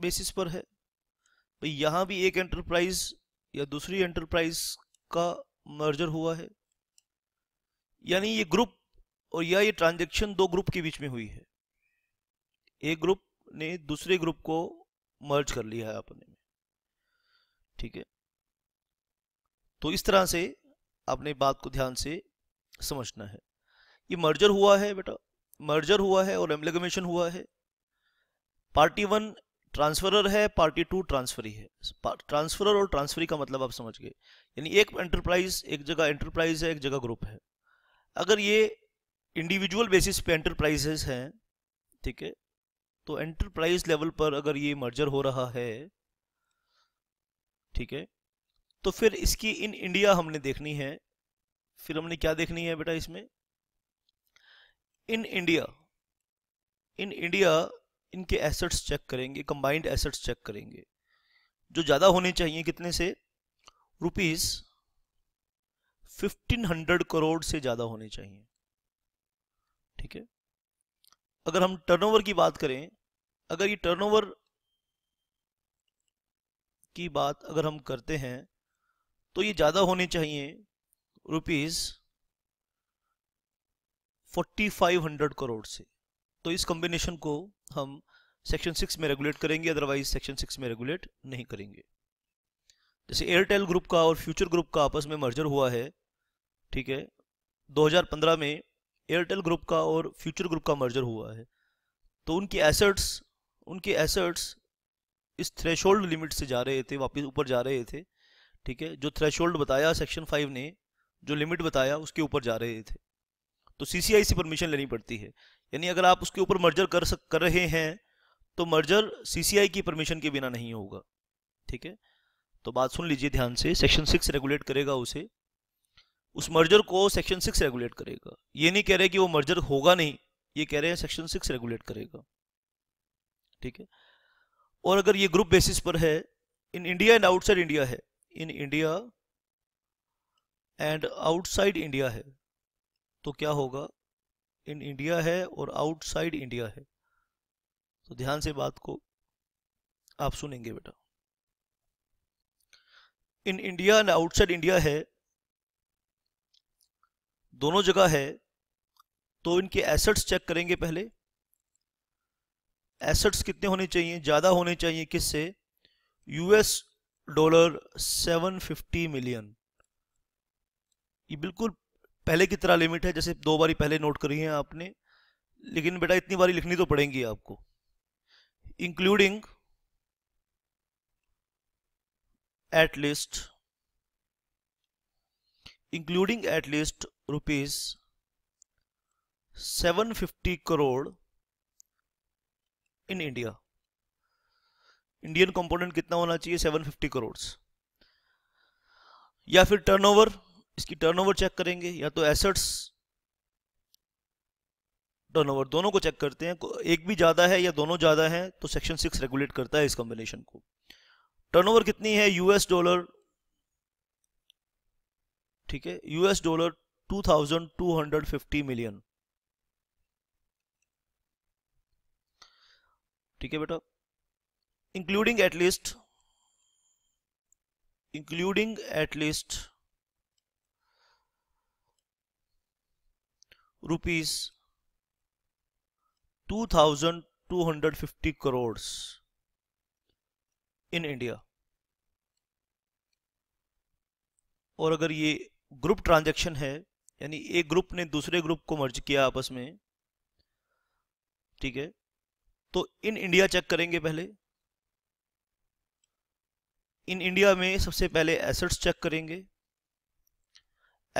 बेसिस पर है भाई यहाँ भी एक एंटरप्राइज या दूसरी एंटरप्राइज का मर्जर हुआ है यानी ये ग्रुप और या ये ट्रांजैक्शन दो ग्रुप के बीच में हुई है एक ग्रुप ने दूसरे ग्रुप को मर्ज कर लिया है आपने में ठीक है तो इस तरह से आपने बात को ध्यान से समझना है ये मर्जर हुआ है बेटा मर्जर हुआ है और एम्लेगमेशन हुआ है पार्टी वन ट्रांसफरर है पार्टी टू ट्रांसफरी है ट्रांसफरर और ट्रांसफरी का मतलब आप समझ गए यानी एक एंटरप्राइज एक जगह एंटरप्राइज है एक जगह ग्रुप है अगर ये इंडिविजुअल बेसिस पे एंटरप्राइजेस हैं ठीक है तो एंटरप्राइज लेवल पर अगर ये मर्जर हो रहा है ठीक है तो फिर इसकी इन इंडिया हमने देखनी है फिर हमने क्या देखनी है बेटा इसमें इन इंडिया इन इंडिया इनके एसेट्स चेक करेंगे कंबाइंड एसेट्स चेक करेंगे जो ज़्यादा होने चाहिए कितने से रुपीज़ फिफ्टीन हंड्रेड करोड़ से ज़्यादा होने चाहिए ठीक है अगर हम टर्नओवर की बात करें अगर ये टर्नओवर की बात अगर हम करते हैं तो ये ज़्यादा होने चाहिए rupees forty five hundred crore से तो इस कॉम्बिनेशन को हम सेक्शन सिक्स में रेगुलेट करेंगे अदरवाइज सेक्शन सिक्स में रेगुलेट नहीं करेंगे जैसे एयरटेल ग्रुप का और फ्यूचर ग्रुप का आपस में मर्जर हुआ है ठीक है 2015 में एयरटेल ग्रुप का और फ्यूचर ग्रुप का मर्जर हुआ है तो उनके एसेट्स उनके एसेट्स इस थ्रेशोल्ड लिमिट से जा रहे थे वापस ऊपर जा रहे थे ठीक है जो थ्रेशोल्ड बताया सेक्शन फाइव ने जो लिमिट बताया उसके ऊपर जा रहे थे तो सी सी से परमिशन लेनी पड़ती है यानी अगर आप उसके ऊपर मर्जर कर सक कर रहे हैं तो मर्जर सीसीआई की परमिशन के बिना नहीं होगा ठीक है तो बात सुन लीजिए ध्यान से सेक्शन सिक्स रेगुलेट करेगा उसे उस मर्जर को सेक्शन सिक्स रेगुलेट करेगा ये नहीं कह रहे कि वो मर्जर होगा नहीं ये कह रहे हैं सेक्शन सिक्स रेगुलेट करेगा ठीक है और अगर ये ग्रुप बेसिस पर है in India and outside India है in India and outside India है तो क्या होगा इन इंडिया है और आउटसाइड इंडिया है तो ध्यान से बात को आप सुनेंगे बेटा in India and outside India है दोनों जगह है तो इनके एसेट्स चेक करेंगे पहले एसेट्स कितने होने चाहिए ज़्यादा होने चाहिए किससे यूएस डॉलर 750 मिलियन ये बिल्कुल पहले की तरह लिमिट है जैसे दो बारी पहले नोट करी है आपने लेकिन बेटा इतनी बारी लिखनी तो पड़ेंगी आपको including at least including at least rupees seven fifty crore in India Indian component कितना होना चाहिए सेवन फिफ्टी करोड़ या फिर टर्नओवर इसकी टर्नओवर चेक करेंगे या तो एसेट्स टर्नओवर दोनों को चेक करते हैं एक भी ज़्यादा है या दोनों ज़्यादा है तो सेक्शन सिक्स रेगुलेट करता है इस कॉम्बिनेशन को टर्नओवर कितनी है यूएस डॉलर ठीक है यूएस डॉलर 2250 मिलियन ठीक है बेटा including at least including at least hundred 2250 crore in India और अगर ये ग्रुप ट्रांजैक्शन है यानी एक ग्रुप ने दूसरे ग्रुप को मर्ज किया आपस में ठीक है तो इन इंडिया चेक करेंगे पहले इन इंडिया में सबसे पहले एसेट्स चेक करेंगे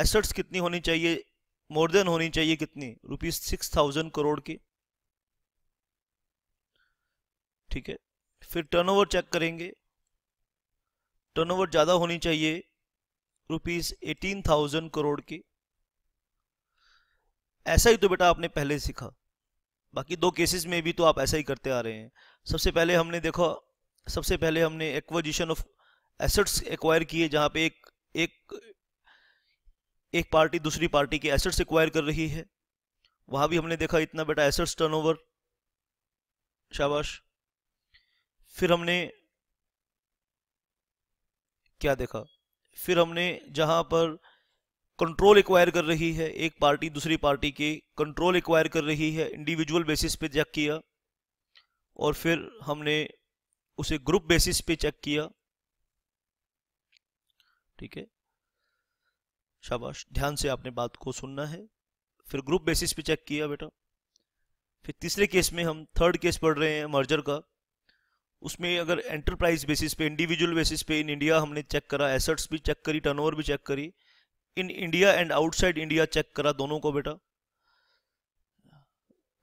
एसेट्स कितनी होनी चाहिए मोर देन होनी चाहिए कितनी रुपीज सिक्स थाउजेंड करोड़ की ठीक है फिर टर्नओवर चेक करेंगे टर्नओवर ज़्यादा होनी चाहिए रुपीज एटीन थाउजेंड करोड़ की ऐसा ही तो बेटा आपने पहले सीखा बाकी दो केसेस में भी तो आप ऐसा ही करते आ रहे हैं सबसे पहले हमने देखो सबसे पहले हमने एक्वाजिशन ऑफ एसेट्स एक्वायर किए जहां पे एक एक एक पार्टी दूसरी पार्टी के एसेट्स एक्वायर कर रही है वहां भी हमने देखा इतना बेटा एसेट्स टर्नओवर शाबाश फिर हमने क्या देखा फिर हमने जहां पर कंट्रोल एक्वायर कर रही है एक पार्टी दूसरी पार्टी के कंट्रोल एक्वायर कर रही है इंडिविजुअल बेसिस पे चेक किया और फिर हमने उसे ग्रुप बेसिस पे चेक किया ठीक है शाबाश ध्यान से आपने बात को सुनना है फिर ग्रुप बेसिस पे चेक किया बेटा फिर तीसरे केस में हम थर्ड केस पढ़ रहे हैं मर्जर का उसमें अगर एंटरप्राइज बेसिस पे इंडिविजुअल बेसिस पे इन इंडिया हमने चेक करा एसेट्स भी चेक करी टर्नओवर भी चेक करी in India and outside India check करा दोनों को बेटा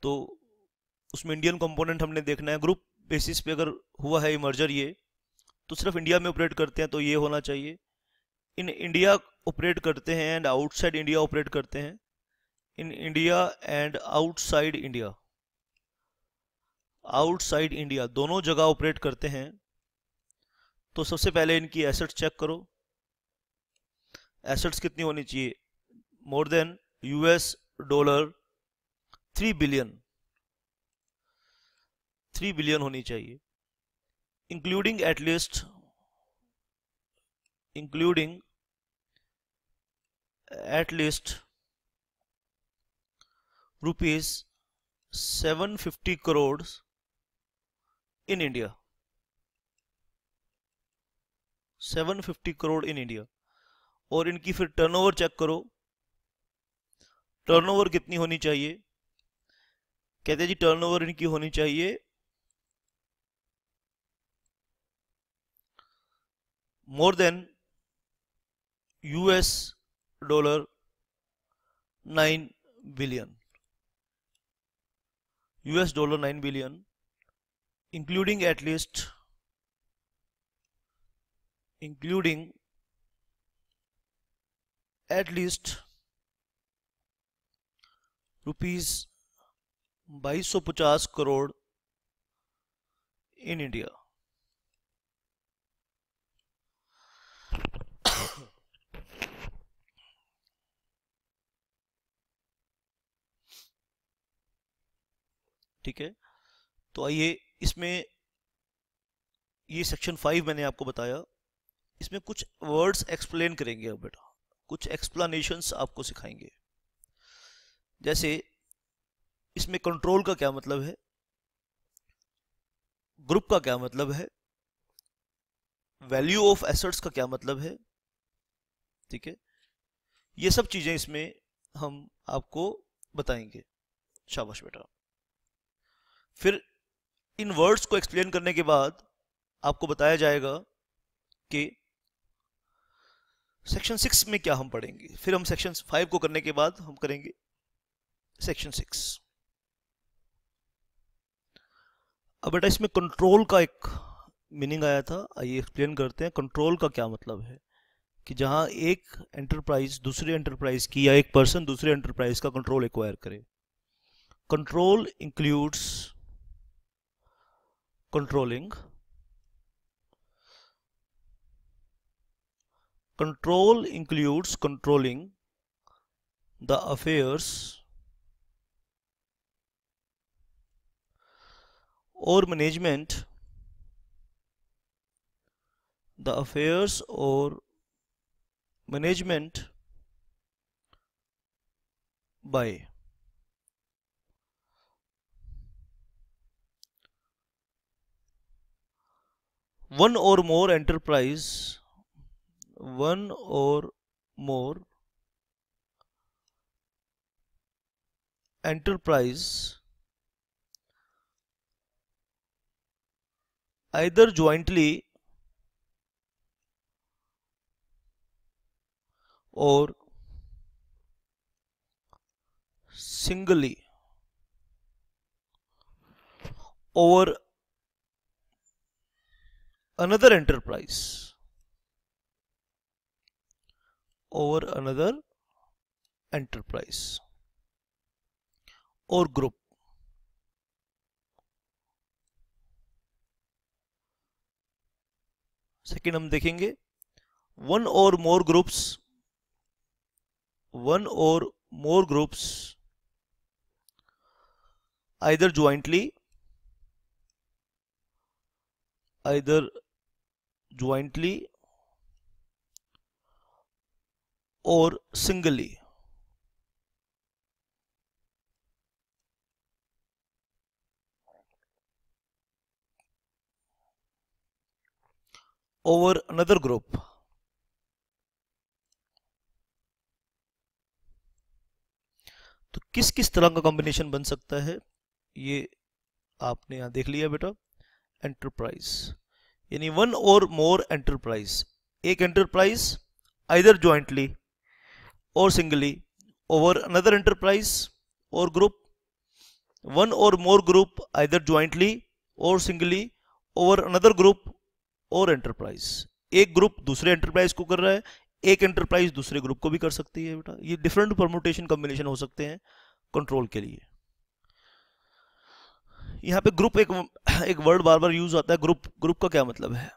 तो उसमें इंडियन कंपोनेंट हमने देखना है ग्रुप बेसिस पे अगर हुआ है मर्जर ये तो सिर्फ इंडिया में ऑपरेट करते हैं तो ये होना चाहिए इन इंडिया ऑपरेट करते हैं एंड आउटसाइड इंडिया ऑपरेट करते हैं in India and outside India outside India दोनों जगह ऑपरेट करते हैं तो सबसे पहले इनकी एसेट्स चेक करो एसेट्स कितनी होनी चाहिए more than US dollar three billion three billion होनी चाहिए including at least including at least rupees 750 crores in India. 750 crore in India और इनकी फिर टर्नओवर चेक करो टर्नओवर कितनी होनी चाहिए कहते हैं जी टर्नओवर इनकी होनी चाहिए more than US dollar 9 billion US dollar 9 billion including at least including at least rupees 2250 crore in India ठीक है तो आइए इसमें ये सेक्शन फाइव मैंने आपको बताया इसमें कुछ वर्ड्स एक्सप्लेन करेंगे अब बेटा कुछ एक्सप्लानेशंस आपको सिखाएंगे जैसे इसमें कंट्रोल का क्या मतलब है ग्रुप का क्या मतलब है वैल्यू ऑफ एसेट्स का क्या मतलब है ठीक है ये सब चीजें इसमें हम आपको बताएंगे शाबाश बेटा फिर इन वर्ड्स को एक्सप्लेन करने के बाद आपको बताया जाएगा कि सेक्शन सिक्स में क्या हम पढ़ेंगे फिर हम सेक्शन फाइव को करने के बाद हम करेंगे सेक्शन सिक्स अब बेटा इसमें कंट्रोल का एक मीनिंग आया था आइए एक्सप्लेन करते हैं कंट्रोल का क्या मतलब है कि जहां एक एंटरप्राइज दूसरे एंटरप्राइज की या एक पर्सन दूसरे एंटरप्राइज का कंट्रोल एक्वायर करे control includes controlling control includes controlling the affairs or management the affairs or management by one or more enterprise one or more enterprise either jointly or singly over another enterprise over another enterprise or group second हम देखेंगे one or more groups. One or more groups, either jointly either jointly or singly. over another group. तो किस किस तरह का combination बन सकता है ये आपने यहां देख लिया बेटा एंटरप्राइज यानी वन और मोर एंटरप्राइज एक एंटरप्राइज आइदर ज्वाइंटली और सिंगली ओवर अनदर एंटरप्राइज और ग्रुप वन और मोर ग्रुप आइदर ज्वाइंटली और सिंगली ओवर अनदर ग्रुप और एंटरप्राइज एक ग्रुप दूसरे एंटरप्राइज को कर रहा है एक एंटरप्राइज दूसरे ग्रुप को भी कर सकती है बेटा ये डिफरेंट परमोटेशन कॉम्बिनेशन हो सकते हैं कंट्रोल के लिए यहाँ पे ग्रुप एक एक वर्ड बार बार यूज होता है ग्रुप ग्रुप का क्या मतलब है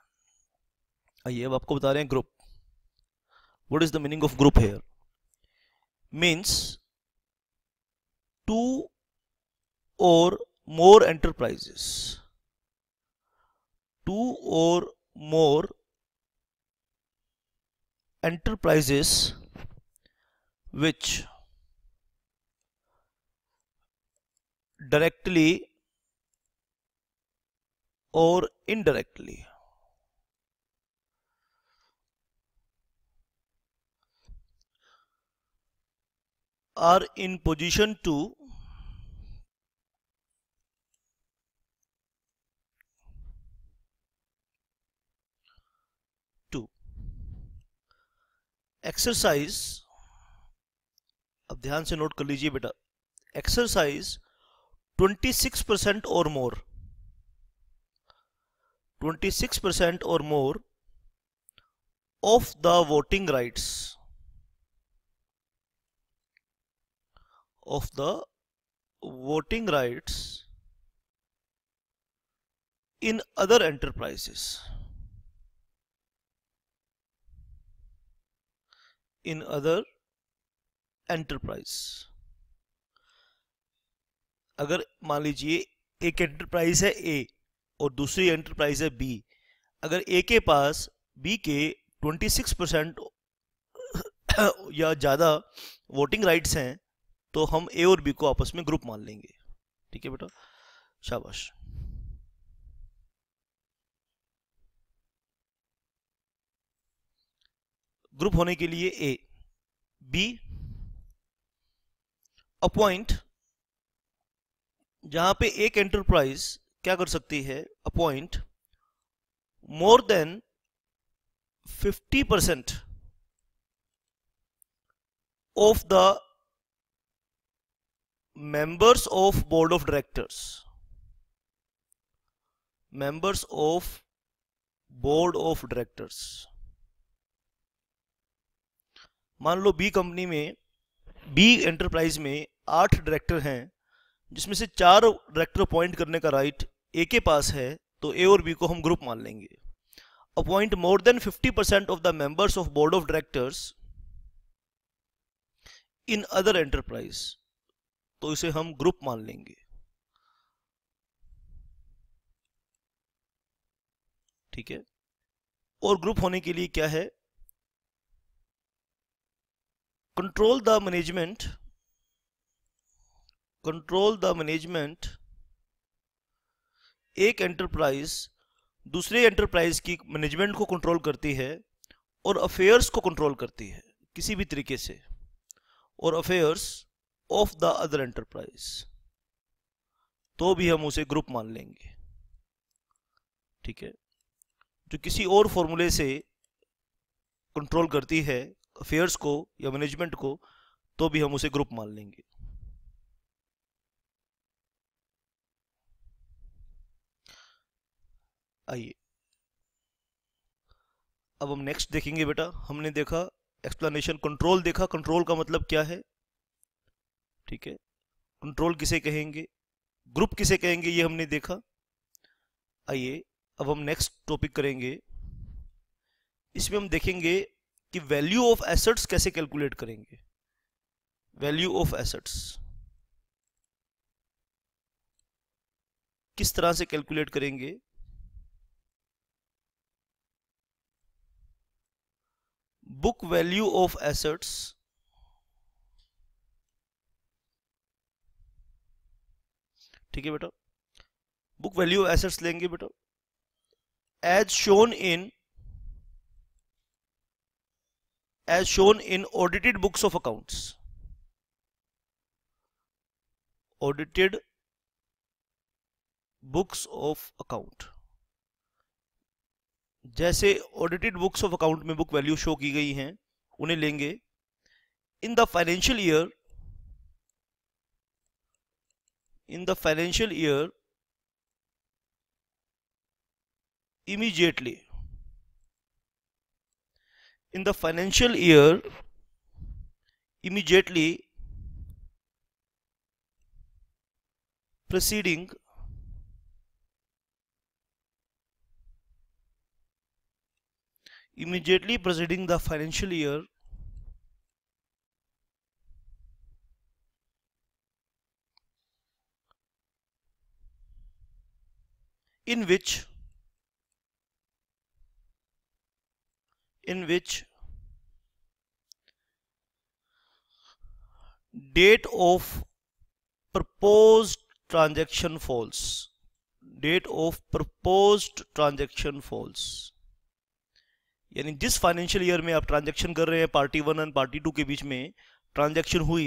आइए अब आपको बता रहे हैं group what is the meaning of group here means two और मोर एंटरप्राइजेस टू और मोर एंटरप्राइजेस विच डायरेक्टली और indirectly are in position to to exercise अब ध्यान से नोट कर लीजिए बेटा एक्सरसाइज ट्वेंटी सिक्स परसेंट और मोर 26% or more of the voting rights of the voting rights in other enterprises in other enterprise अगर मान लीजिए एक एंटरप्राइज है ए और दूसरी एंटरप्राइज है बी अगर ए के पास बी के 26 परसेंट या ज़्यादा वोटिंग राइट्स हैं तो हम ए और बी को आपस में ग्रुप मान लेंगे ठीक है बेटा शाबाश ग्रुप होने के लिए ए बी अपॉइंट जहां पे एक एंटरप्राइज क्या कर सकती है appoint more than 50 percent of the members of board of directors members of board of directors मान लो बी कंपनी में बी एंटरप्राइज में आठ डायरेक्टर हैं जिसमें से चार डायरेक्टर अपॉइंट करने का राइट ए के पास है तो ए और बी को हम ग्रुप मान लेंगे appoint more than 50 percent of the members of board of directors in other enterprise तो इसे हम ग्रुप मान लेंगे ठीक है और ग्रुप होने के लिए क्या है control the management control the management एक एंटरप्राइज दूसरे एंटरप्राइज की मैनेजमेंट को कंट्रोल करती है और अफेयर्स को कंट्रोल करती है किसी भी तरीके से और affairs of the other enterprise तो भी हम उसे ग्रुप मान लेंगे ठीक है जो किसी और फॉर्मूले से कंट्रोल करती है अफेयर्स को या मैनेजमेंट को तो भी हम उसे ग्रुप मान लेंगे आइए अब हम नेक्स्ट देखेंगे बेटा हमने देखा एक्सप्लेनेशन कंट्रोल देखा कंट्रोल का मतलब क्या है ठीक है कंट्रोल किसे कहेंगे ग्रुप किसे कहेंगे ये हमने देखा आइए अब हम नेक्स्ट टॉपिक करेंगे इसमें हम देखेंगे कि वैल्यू ऑफ एसेट्स कैसे कैलकुलेट करेंगे वैल्यू ऑफ एसेट्स किस तरह से कैलकुलेट करेंगे बुक वैल्यू ऑफ एसेट्स ठीक है बेटा बुक वैल्यू ऑफ एसेट्स लेंगे बेटा as shown in as shown in audited books of accounts audited books of account जैसे ऑडिटेड बुक्स ऑफ अकाउंट में बुक वैल्यू शो की गई हैं उन्हें लेंगे in the financial year in the financial year immediately in the financial year immediately preceding immediately preceding the financial year in which in which date of proposed transaction falls date of proposed transaction falls यानी जिस financial year में आप transaction कर रहे हैं party one and party two के बीच में ट्रांजेक्शन हुई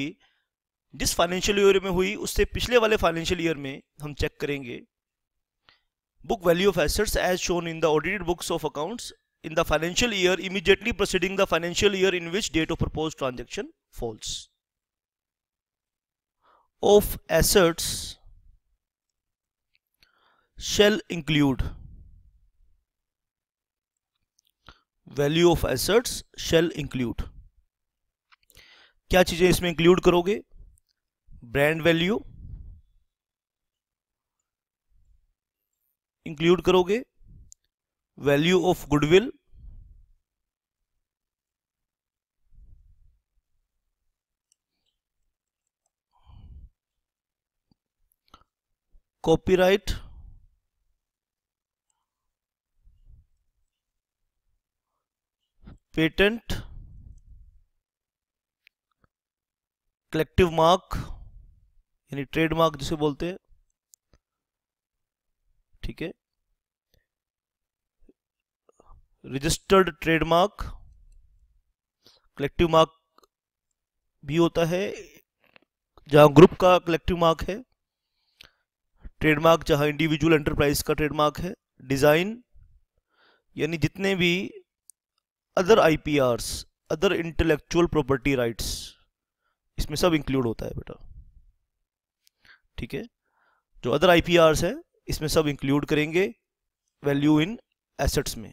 जिस फाइनेंशियल ईयर में हुई उससे पिछले वाले फाइनेंशियल ईयर में हम चेक करेंगे book value of assets as shown in the audited books of accounts in the financial year immediately preceding the financial year in which date of propose transaction falls of assets shall include value of assets shall include क्या चीजें इसमें include करोगे brand value include करोगे value of goodwill right patent collective mark यानी trademark जिसे बोलते हैं ठीक है रजिस्टर्ड ट्रेडमार्क कलेक्टिव मार्क भी होता है जहां ग्रुप का कलेक्टिव मार्क है ट्रेडमार्क जहां इंडिविजुअल एंटरप्राइज का ट्रेडमार्क है डिजाइन यानी जितने भी other IPRs other intellectual property rights इसमें सब इंक्लूड होता है बेटा ठीक है जो अदर आईपीआरस है इसमें सब इंक्लूड करेंगे वैल्यू इन एसेट्स में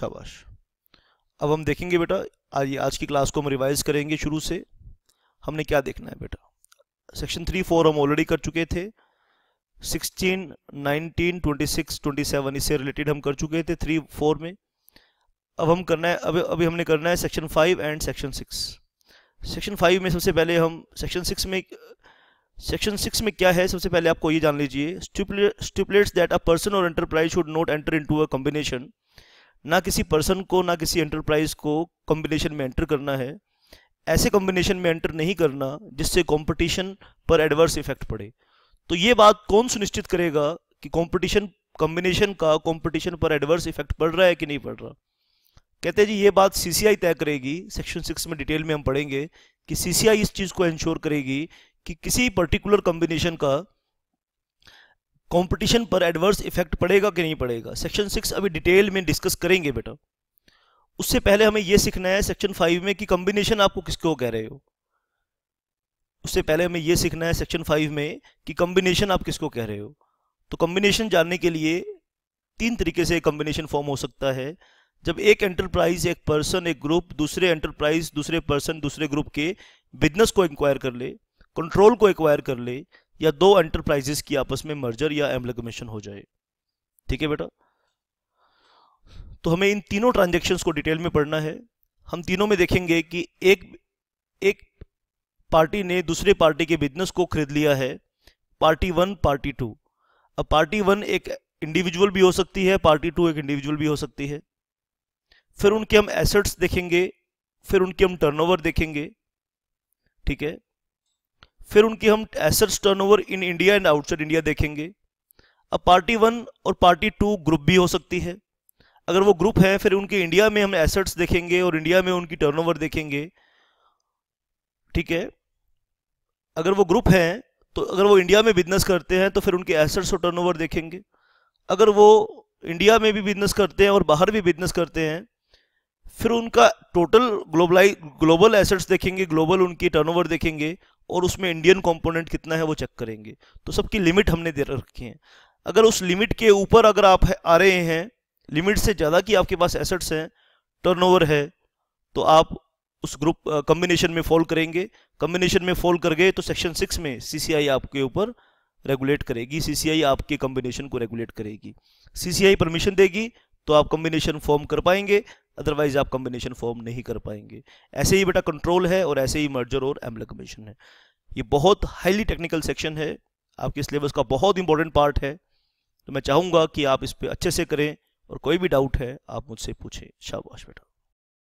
शाबाश अब हम देखेंगे बेटा आज आज की क्लास को हम रिवाइज करेंगे शुरू से हमने क्या देखना है बेटा सेक्शन थ्री फोर हम ऑलरेडी कर चुके थे ट्वेंटी सिक्स ट्वेंटी सेवन इससे रिलेटेड हम कर चुके थे थ्री फोर में अब हम करना है अभी अभी हमने करना है section five and section six section five में सबसे पहले हम सेक्शन सिक्स में सेक्शन सिक्स में क्या है सबसे पहले आपको ये जान लीजिए स्टिपलेट्स दैट अ पर्सन और enterprise should not enter into a combination ना किसी पर्सन को ना किसी एंटरप्राइज को कॉम्बिनेशन में एंटर करना है ऐसे कॉम्बिनेशन में एंटर नहीं करना जिससे कॉम्पिटिशन पर एडवर्स इफेक्ट पड़े तो ये बात कौन सुनिश्चित करेगा कि कंपटीशन कॉम्बिनेशन का कंपटीशन पर एडवर्स इफेक्ट पड़ रहा है कि नहीं पड़ रहा कहते हैं जी ये बात सीसीआई तय करेगी सेक्शन सिक्स में डिटेल में हम पढ़ेंगे कि सीसीआई इस चीज को इंश्योर करेगी कि किसी पर्टिकुलर कॉम्बिनेशन का कंपटीशन पर एडवर्स इफेक्ट पड़ेगा कि नहीं पड़ेगा सेक्शन सिक्स अभी डिटेल में डिस्कस करेंगे बेटा उससे पहले हमें यह सीखना है सेक्शन फाइव में कि कॉम्बिनेशन आपको किसको कह रहे हो उससे पहले हमें यह सीखना है सेक्शन फाइव में कि कॉम्बिनेशन आप किसको कह रहे हो तो कॉम्बिनेशन जानने के लिए तीन तरीके से कॉम्बिनेशन फॉर्म हो सकता है जब एक एंटरप्राइज एक पर्सन एक ग्रुप दूसरे एंटरप्राइज दूसरे पर्सन दूसरे ग्रुप के बिजनेस को इंक्वायर कर ले कंट्रोल को एक्वायर कर ले या दो एंटरप्राइजेस की आपस में मर्जर या एमलगमेशन हो जाए ठीक है बेटा तो हमें इन तीनों ट्रांजेक्शन को डिटेल में पढ़ना है हम तीनों में देखेंगे कि एक एक पार्टी ने दूसरे पार्टी के बिजनेस को खरीद लिया है पार्टी वन पार्टी टू अब पार्टी वन एक इंडिविजुअल भी हो सकती है पार्टी टू एक इंडिविजुअल भी हो सकती है फिर उनके हम एसेट्स देखेंगे फिर उनके हम टर्नओवर देखेंगे ठीक है फिर उनके हम assets turnover in India and outside India देखेंगे अब पार्टी वन और पार्टी टू ग्रुप भी हो सकती है अगर वो ग्रुप है फिर उनके इंडिया में हम एसेट्स देखेंगे और इंडिया में उनकी टर्नओवर देखेंगे ठीक है अगर वो ग्रुप हैं तो अगर वो इंडिया में बिजनेस करते हैं तो फिर उनके एसेट्स और टर्नओवर देखेंगे अगर वो इंडिया में भी बिजनेस करते हैं और बाहर भी बिजनेस करते हैं फिर उनका टोटल ग्लोबलाइज ग्लोबल एसेट्स देखेंगे ग्लोबल उनकी टर्नओवर देखेंगे और उसमें इंडियन कंपोनेंट कितना है वो चेक करेंगे तो सबकी लिमिट हमने दे रखी है अगर उस लिमिट के ऊपर अगर आप आ रहे हैं लिमिट से ज़्यादा कि आपके पास एसेट्स हैं टर्नओवर है तो आप उस ग्रुप कम्बिनेशन में फॉल करेंगे कम्बिनेशन में फॉल कर गए तो सेक्शन सिक्स में सीसीआई आपके ऊपर रेगुलेट करेगी सीसीआई आपके कम्बिनेशन को रेगुलेट करेगी सीसीआई परमिशन देगी तो आप कम्बिनेशन फॉर्म कर पाएंगे अदरवाइज आप कम्बिनेशन फॉर्म नहीं कर पाएंगे ऐसे ही बेटा कंट्रोल है और ऐसे ही मर्जर और कमीशन है ये बहुत हाईली टेक्निकल सेक्शन है आपके सिलेबस का बहुत इंपॉर्टेंट पार्ट है तो मैं चाहूँगा कि आप इस पर अच्छे से करें और कोई भी डाउट है आप मुझसे पूछें शाबाश बेटा